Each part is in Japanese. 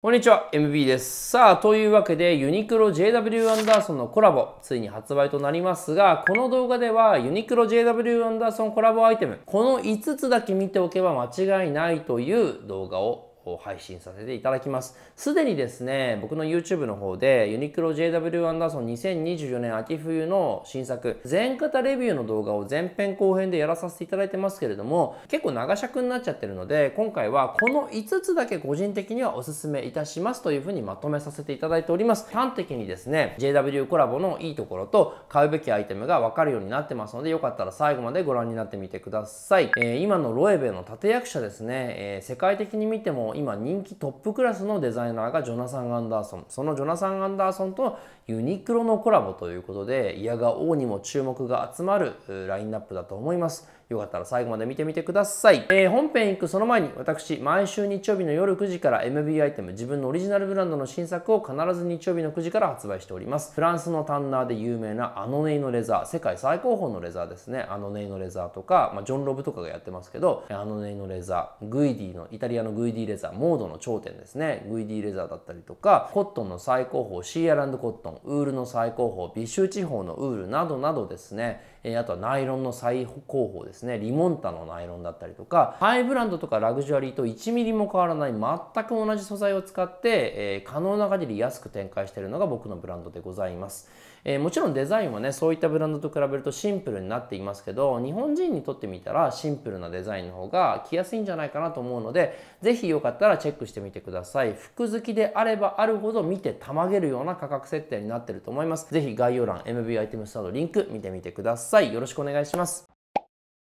こんにちは、MB です。さあ、というわけで、ユニクロ JW アンダーソンのコラボ、ついに発売となりますが、この動画では、ユニクロ JW アンダーソンコラボアイテム、この5つだけ見ておけば間違いないという動画をを配信させていただきます。すでにですね、僕の YouTube の方でユニクロ JW アンダーソン2024年秋冬の新作、全型レビューの動画を前編後編でやらさせていただいてますけれども、結構長尺になっちゃってるので、今回はこの5つだけ個人的にはお勧めいたしますというふうにまとめさせていただいております。端的にですね、JW コラボのいいところと買うべきアイテムがわかるようになってますので、よかったら最後までご覧になってみてください。えー、今のロエベの立役者ですね、えー、世界的に見ても今人気トップクラスのデザイナーがジョナサン・アンダーソンそのジョナサン・アンダーソンとユニクロのコラボということで、いやが王にも注目が集まるラインナップだと思います。よかったら最後まで見てみてください。えー、本編行くその前に私、毎週日曜日の夜9時から MB アイテム、自分のオリジナルブランドの新作を必ず日曜日の9時から発売しております。フランスのタンナーで有名なアノネイのレザー、世界最高峰のレザーですね。アノネイのレザーとか、まあ、ジョン・ロブとかがやってますけど、アノネイのレザー、グイディの、イタリアのグイディレザー、モードの頂点ですね。グイディレザーだったりとか、コットンの最高峰、シーアランドコットン、ウールの最高峰、ビ州地方のウールなどなどですね、えあとはナイロンの最高峰ですね、リモンタのナイロンだったりとか、ハイブランドとかラグジュアリーと1 m m も変わらない全く同じ素材を使って、え可能な限り安く展開しているのが僕のブランドでございます。えー、もちろんデザインはねそういったブランドと比べるとシンプルになっていますけど日本人にとってみたらシンプルなデザインの方が着やすいんじゃないかなと思うので是非よかったらチェックしてみてください服好きであればあるほど見てたまげるような価格設定になってると思います是非概要欄 MB アイテムスタートリンク見てみてくださいよろしくお願いします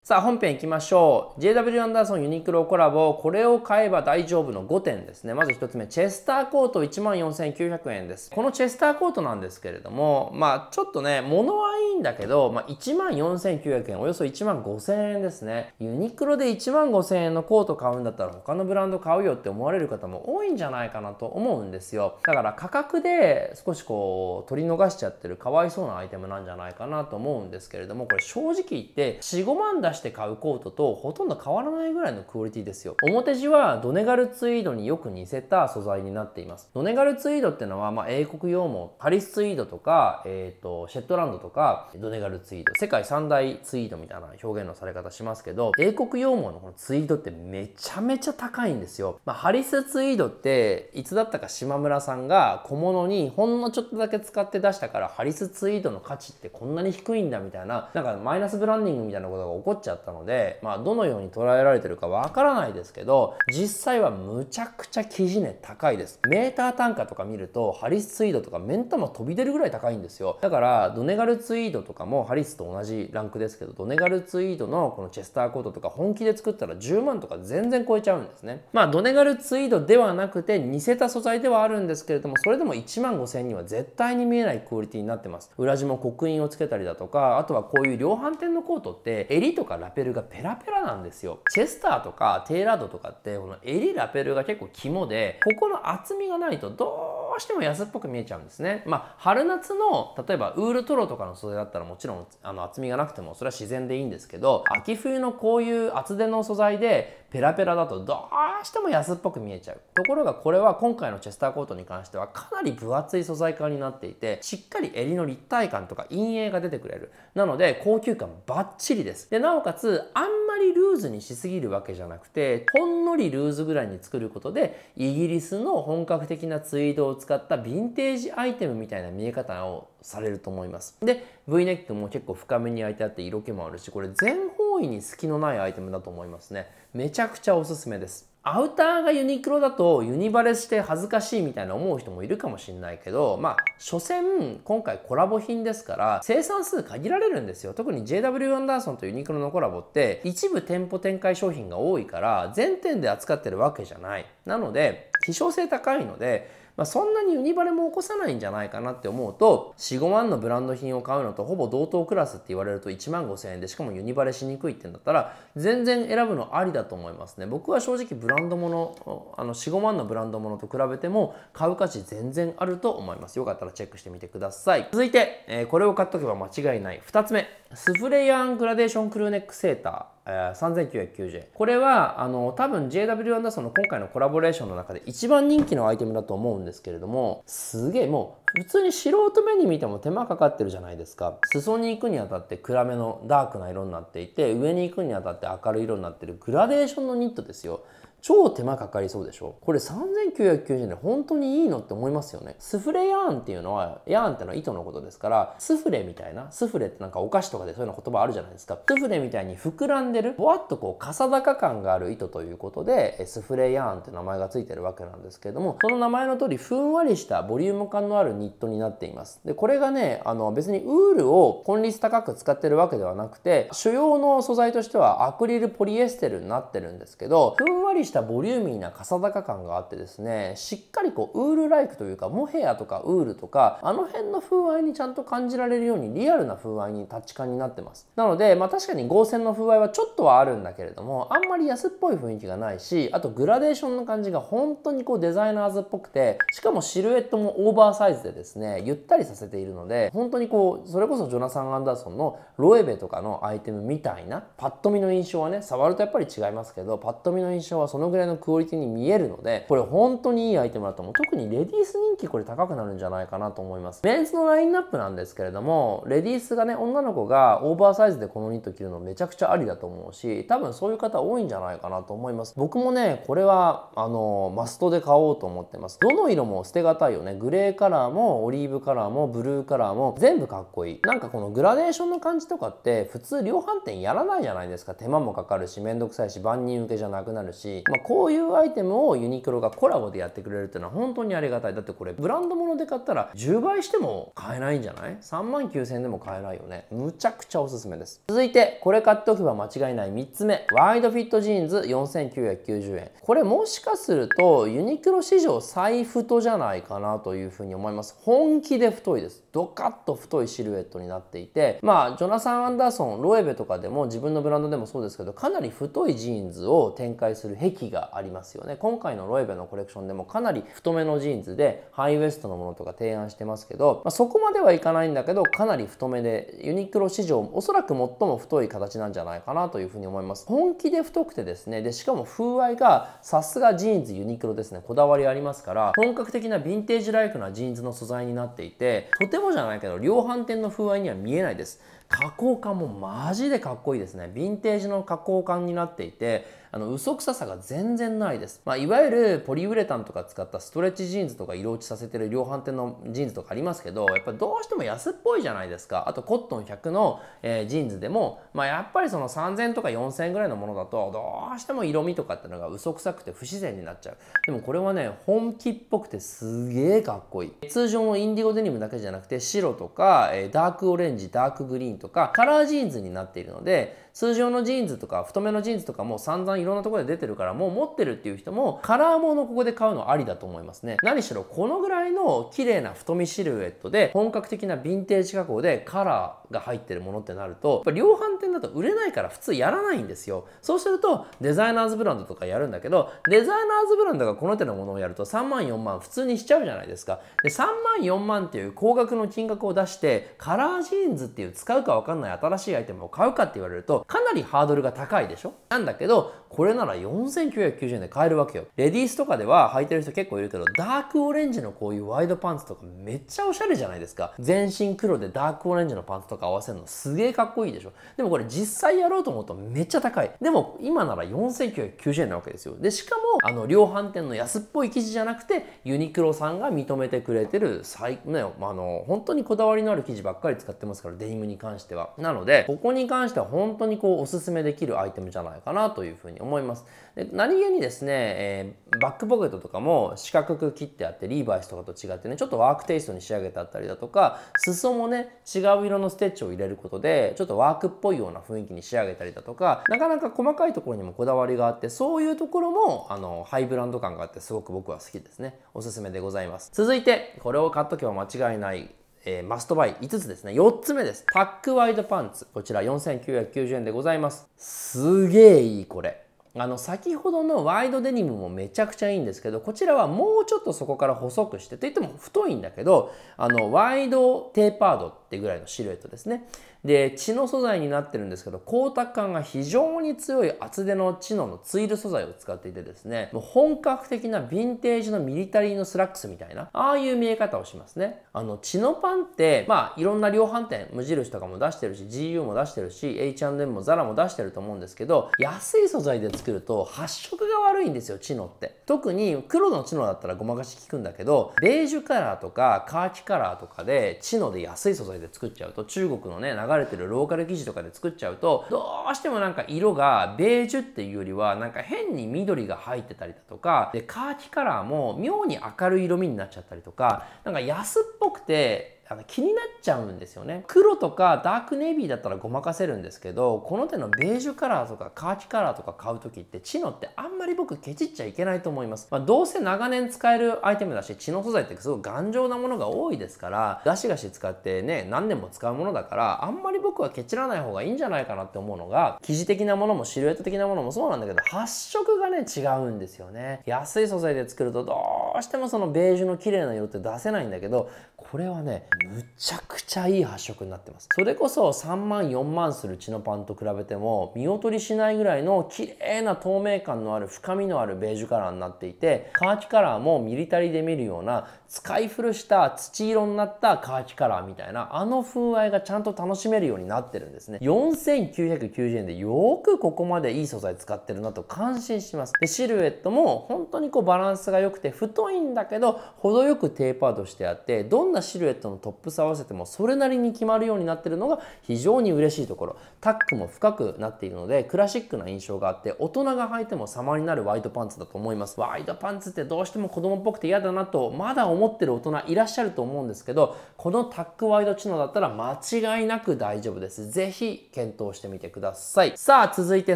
さあ本編いきましょう。JW アンダーソンユニクロコラボ、これを買えば大丈夫の5点ですね。まず1つ目、チェスターコート14,900円です。このチェスターコートなんですけれども、まあちょっとね、物はいいんだけど、まあ14,900円、およそ15,000円ですね。ユニクロで15,000円のコート買うんだったら他のブランド買うよって思われる方も多いんじゃないかなと思うんですよ。だから価格で少しこう取り逃しちゃってるかわいそうなアイテムなんじゃないかなと思うんですけれども、これ正直言って4、5万出して買うコートとほとんど変わらないぐらいのクオリティですよ表地はドネガルツイードによく似せた素材になっていますドネガルツイードっていうのは、まあ、英国羊毛パリスツイードとか、えーと、とシェットランドとかドネガルツイード世界三大ツイードみたいな表現のされ方しますけど英国羊毛のこのツイードってめちゃめちゃ高いんですよ、まあ、ハリスツイードっていつだったか島村さんが小物にほんのちょっとだけ使って出したからハリスツイードの価値ってこんなに低いんだみたいななんかマイナスブランディングみたいなことが起こっちゃったので、まあ、どのように捉えられてるかわからないですけど実際はむちゃくちゃ生地ね、高いですメーター単価とか見るとハリスツイードとか目ん玉飛び出るぐらい高いんですよだからドネガルツイードとかもハリスと同じランクですけどドネガルツイードのこのチェスターコートとか本気で作ったら10万とか全然超えちゃうんですねまあドネガルツイードではなくて似せた素材ではあるんですけれどもそれでも1万5000には絶対に見えないクオリティになってます裏地も刻印をつけたりだとかあとはこういう量販店のコートって襟とかかラペルがペラペラなんですよ。チェスターとかテーラードとかってこの襟ラペルが結構肝でここの厚みがないとどうしても安っぽく見えちゃうんですね。まあ春夏の例えばウールトロとかの素材だったらもちろんあの厚みがなくてもそれは自然でいいんですけど秋冬のこういう厚手の素材でペラペラだとどうしても安っぽく見えちゃうところがこれは今回のチェスターコートに関してはかなり分厚い素材感になっていてしっかり襟の立体感とか陰影が出てくれるなので高級感バッチリですでなおかつあんまりルーズにしすぎるわけじゃなくてほんのりルーズぐらいに作ることでイギリスの本格的なツイードを使ったヴィンテージアイテムみたいな見え方をされると思いますで V ネックも結構深めに開いてあって色気もあるしこれ全方大いに隙のないアイテムだと思いますねめちゃくちゃおすすめですアウターがユニクロだとユニバレして恥ずかしいみたいな思う人もいるかもしれないけどまあ所詮今回コラボ品ですから生産数限られるんですよ特に JW アンダーソンとユニクロのコラボって一部店舗展開商品が多いから全店で扱ってるわけじゃないなので希少性高いのでまあ、そんなにユニバレも起こさないんじゃないかなって思うと45万のブランド品を買うのとほぼ同等クラスって言われると1万5000円でしかもユニバレしにくいってんだったら全然選ぶのありだと思いますね僕は正直ブランドもあの45万のブランドものと比べても買う価値全然あると思いますよかったらチェックしてみてください続いて、えー、これを買っとけば間違いない2つ目スフレイアングラデーションクルーネックセーターえ3990円これはあの多分 JW アンダーソンの今回のコラボレーションの中で一番人気のアイテムだと思うんですけれどもすげえもう普通に素人目に見ても手間かかってるじゃないですか裾に行くにあたって暗めのダークな色になっていて上に行くにあたって明るい色になってるグラデーションのニットですよ超手間かかりそうでしょこれ3990円で本当にいいのって思いますよね。スフレヤーンっていうのは、ヤーンってのは糸のことですから、スフレみたいな、スフレってなんかお菓子とかでそういうの言葉あるじゃないですか。スフレみたいに膨らんでる、ぼわっとこう、かさ高感がある糸ということで、スフレヤーンって名前が付いてるわけなんですけれども、その名前の通り、ふんわりしたボリューム感のあるニットになっています。で、これがね、あの別にウールを根率高く使ってるわけではなくて、主要の素材としてはアクリルポリエステルになってるんですけど、ふんわりししたボリューミーな傘高感があってですねしっかりこうウールライクというかモヘアとかウールとかあの辺の風合いにちゃんと感じられるようにリアルな風合いにタッチ感になってますなのでまあ確かに合成の風合いはちょっとはあるんだけれどもあんまり安っぽい雰囲気がないしあとグラデーションの感じが本当にこうデザイナーズっぽくてしかもシルエットもオーバーサイズでですねゆったりさせているので本当にこうそれこそジョナサン・アンダーソンのロエベとかのアイテムみたいなパッと見の印象はね触るとやっぱり違いますけどパッと見の印象はそののぐらいのクオリティに見えるのでこれ本当にいいアイテムだと思う特にレディース人気これ高くなるんじゃないかなと思いますメンズのラインナップなんですけれどもレディースがね女の子がオーバーサイズでこのニット着るのめちゃくちゃありだと思うし多分そういう方多いんじゃないかなと思います僕もねこれはあのマストで買おうと思ってますどの色も捨てがたいよねグレーカラーもオリーブカラーもブルーカラーも全部かっこいいなんかこのグラデーションの感じとかって普通量販店やらないじゃないですか手間もかかるしめんどくさいし万人受けじゃなくなるしまあ、こういうアイテムをユニクロがコラボでやってくれるっていうのは本当にありがたいだってこれブランド物で買ったら10倍しても買えないんじゃない ?3 万9000円でも買えないよねむちゃくちゃおすすめです続いてこれ買っておけば間違いない3つ目ワイドフィットジーンズ4990円これもしかするとユニクロ史上最太じゃないかなというふうに思います本気で太いですドカッと太いシルエットになっていてまあジョナサン・アンダーソンロエベとかでも自分のブランドでもそうですけどかなり太いジーンズを展開する壁気がありますよね今回のロエベのコレクションでもかなり太めのジーンズでハイウエストのものとか提案してますけど、まあ、そこまではいかないんだけどかなり太めでユニクロ史上おそらく最も太い形なんじゃないかなというふうに思います本気で太くてですねでしかも風合いがさすがジーンズユニクロですねこだわりありますから本格的なヴィンテージライクなジーンズの素材になっていてとてもじゃないけど量販店の風合いには見えないです加工感もマジでかっこいいですね。ヴィンテージの加工感になっていて、あの、嘘臭さが全然ないです。まあ、いわゆるポリウレタンとか使ったストレッチジーンズとか色落ちさせてる量販店のジーンズとかありますけど、やっぱどうしても安っぽいじゃないですか。あとコットン100の、えー、ジーンズでも、まあ、やっぱりその3000とか4000ぐらいのものだと、どうしても色味とかってのが嘘臭くて不自然になっちゃう。でもこれはね、本気っぽくてすげえかっこいい。通常のインディゴデニムだけじゃなくて、白とか、えー、ダークオレンジ、ダークグリーン、ンとかカラージーンズになっているので通常のジーンズとか太めのジーンズとかも散々いろんなところで出てるからもう持ってるっていう人もカラーものここで買うのありだと思いますね何しろこのぐらいの綺麗な太みシルエットで本格的なヴィンテージ加工でカラーが入ってるものってなるとやっぱ量販店だと売れないから普通やらないんですよそうするとデザイナーズブランドとかやるんだけどデザイナーズブランドがこの手のものをやると3万4万普通にしちゃうじゃないですかで3万4万っていう高額の金額を出してカラージーンズっていう使うか分かんない新しいアイテムを買うかって言われるとかなりハードルが高いでしょなんだけどこれなら4990円で買えるわけよ。レディースとかでは履いてる人結構いるけど、ダークオレンジのこういうワイドパンツとかめっちゃおしゃれじゃないですか。全身黒でダークオレンジのパンツとか合わせるのすげえかっこいいでしょ。でもこれ実際やろうと思うとめっちゃ高い。でも今なら4990円なわけですよ。で、しかも、あの、量販店の安っぽい生地じゃなくて、ユニクロさんが認めてくれてる最、ね、あの、本当にこだわりのある生地ばっかり使ってますから、デニムに関しては。なので、ここに関しては本当にこう、おすすめできるアイテムじゃないかなというふうに思います。で何気にですね、えー、バックポケットとかも四角く切ってあってリーバイスとかと違ってねちょっとワークテイストに仕上げてあったりだとか裾もね違う色のステッチを入れることでちょっとワークっぽいような雰囲気に仕上げたりだとかなかなか細かいところにもこだわりがあってそういうところもあのハイブランド感があってすごく僕は好きですねおすすめでございます続いてこれを買っとけば間違いないえー、マストバイ5つですね。4つ目です。タックワイドパンツ。こちら4990円でございます。すげえいいこれ。あの先ほどのワイドデニムもめちゃくちゃいいんですけどこちらはもうちょっとそこから細くしてといっても太いんだけどあのワイドテーパードってぐらいのシルエットですねで血の素材になってるんですけど光沢感が非常に強い厚手のチノのツイル素材を使っていてですねもう本格的なヴィンテージのミリタリーのスラックスみたいなああいう見え方をしますねあのチノパンってまあいろんな量販店無印とかも出してるし GU も出してるし H&M も ZARA も出してると思うんですけど安い素材で作ると発色が悪いんですよチノって特に黒のチノだったらごまかし効くんだけどベージュカラーとかカーキカラーとかでチノで安い素材で作っちゃうと中国のね長れてるローカル記事とかで作っちゃうとどうしてもなんか色がベージュっていうよりはなんか変に緑が入ってたりだとかでカーキカラーも妙に明るい色味になっちゃったりとかなんか安っぽくてあの気になっちゃうんですよね黒とかダークネイビーだったらごまかせるんですけどこの手のベージュカラーとかカーキカラーとか買う時ってチノってあんまり僕ケチっちゃいけないと思います、まあ、どうせ長年使えるアイテムだしチノ素材ってすごい頑丈なものが多いですからガシガシ使ってね何年も使うものだからあんまり僕はケチらない方がいいんじゃないかなって思うのが生地的なものもシルエット的なものもそうなんだけど発色がね違うんですよね安い素材で作るとどうしてもそのベージュの綺麗な色って出せないんだけどこれはねむちゃくちゃいい発色になってます。それこそ3万4万するチノパンと比べても見劣りしないぐらいの綺麗な透明感のある深みのあるベージュカラーになっていてカーキカラーもミリタリーで見るような使い古した土色になったカーキカラーみたいなあの風合いがちゃんと楽しめるようになってるんですね。4990円でよくここまでいい素材使ってるなと感心します。でシルエットも本当にこうバランスが良くて太いんだけど程よくテーパードしてあってどんなシルエットのトップス合わせてもそれなりに決まるようになってるのが非常に嬉しいところタックも深くなっているのでクラシックな印象があって大人が履いても様になるワイドパンツだと思いますワイドパンツってどうしても子供っぽくて嫌だなとまだ思ってる大人いらっしゃると思うんですけどこのタックワイド知能だったら間違いなく大丈夫です是非検討してみてくださいさあ続いて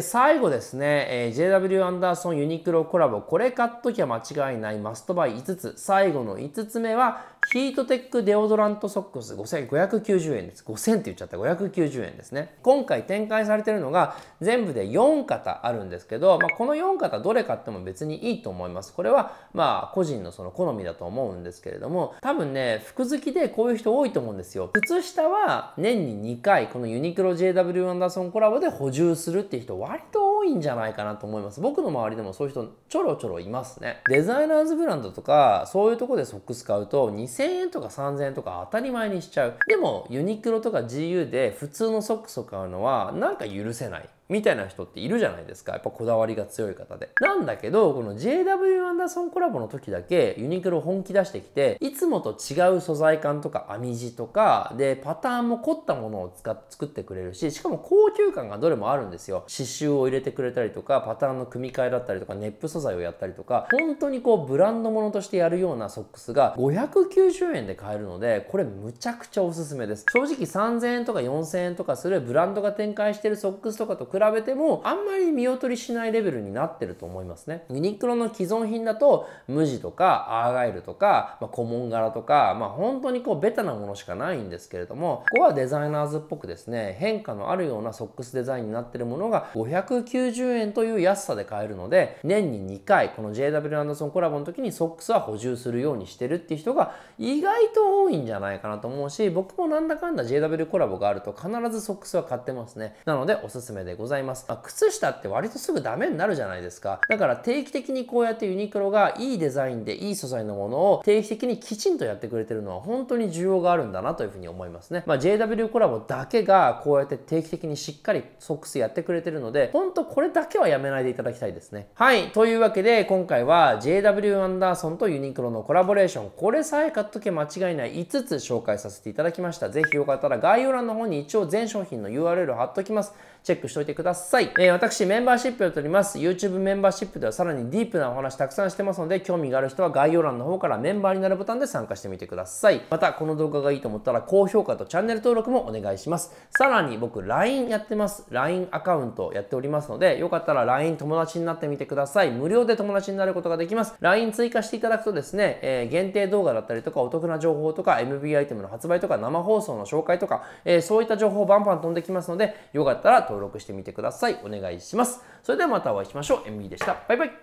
最後ですね、えー、JW アンダーソンユニクロコラボこれ買っときゃ間違いないマストバイ5つ最後の5つ目はヒートテックデオドラントソックス5590円です。5000って言っちゃった。590円ですね。今回展開されてるのが全部で4型あるんですけど、まあ、この4型どれ買っても別にいいと思います。これはまあ個人のその好みだと思うんですけれども、多分ね、服好きでこういう人多いと思うんですよ。靴下は年に2回、このユニクロ JW アンダーソンコラボで補充するって人割といんじゃないかなと思います僕の周りでもそういう人ちょろちょろいますねデザイナーズブランドとかそういうとこでソックス買うと2000円とか3000円とか当たり前にしちゃうでもユニクロとか GU で普通のソックスを買うのはなんか許せないみたいな人っているじゃないですか。やっぱこだわりが強い方で。なんだけど、この JW アンダーソンコラボの時だけユニクロ本気出してきて、いつもと違う素材感とか編み地とか、で、パターンも凝ったものを使っ作ってくれるし、しかも高級感がどれもあるんですよ。刺繍を入れてくれたりとか、パターンの組み替えだったりとか、ネップ素材をやったりとか、本当にこうブランドものとしてやるようなソックスが590円で買えるので、これむちゃくちゃおすすめです。正直3000円とか4000円とかするブランドが展開してるソックスとかと比比べてもあんまり見劣りしないレベルになってると思いますねユニクロの既存品だと無地とかアーガイルとか、まあ、古文柄とかまあ本当にこうベタなものしかないんですけれどもここはデザイナーズっぽくですね変化のあるようなソックスデザインになってるものが590円という安さで買えるので年に2回この JW アンダソンコラボの時にソックスは補充するようにしてるっていう人が意外と多いんじゃないかなと思うし僕もなんだかんだ JW コラボがあると必ずソックスは買ってますねなのでおすすめでございますざいます。まあ、靴下って割とすぐダメになるじゃないですか。だから定期的にこうやってユニクロがいいデザインでいい素材のものを定期的にきちんとやってくれてるのは本当に需要があるんだなというふうに思いますね。まあ、JW コラボだけがこうやって定期的にしっかりソックスやってくれてるので、本当これだけはやめないでいただきたいですね。はい。というわけで今回は JW アンダーソンとユニクロのコラボレーション、これさえ買っとけ間違いない5つ紹介させていただきました。ぜひよかったら概要欄の方に一応全商品の URL 貼っときます。チェックしておいてください。えー、私、メンバーシップを取ります。YouTube メンバーシップではさらにディープなお話たくさんしてますので、興味がある人は概要欄の方からメンバーになるボタンで参加してみてください。また、この動画がいいと思ったら、高評価とチャンネル登録もお願いします。さらに僕、LINE やってます。LINE アカウントやっておりますので、よかったら LINE 友達になってみてください。無料で友達になることができます。LINE 追加していただくとですね、えー、限定動画だったりとか、お得な情報とか、MB アイテムの発売とか、生放送の紹介とか、えー、そういった情報バンバン飛んできますので、よかったら登録してみてください。お願いします。それではまたお会いしましょう。MB でした。バイバイ。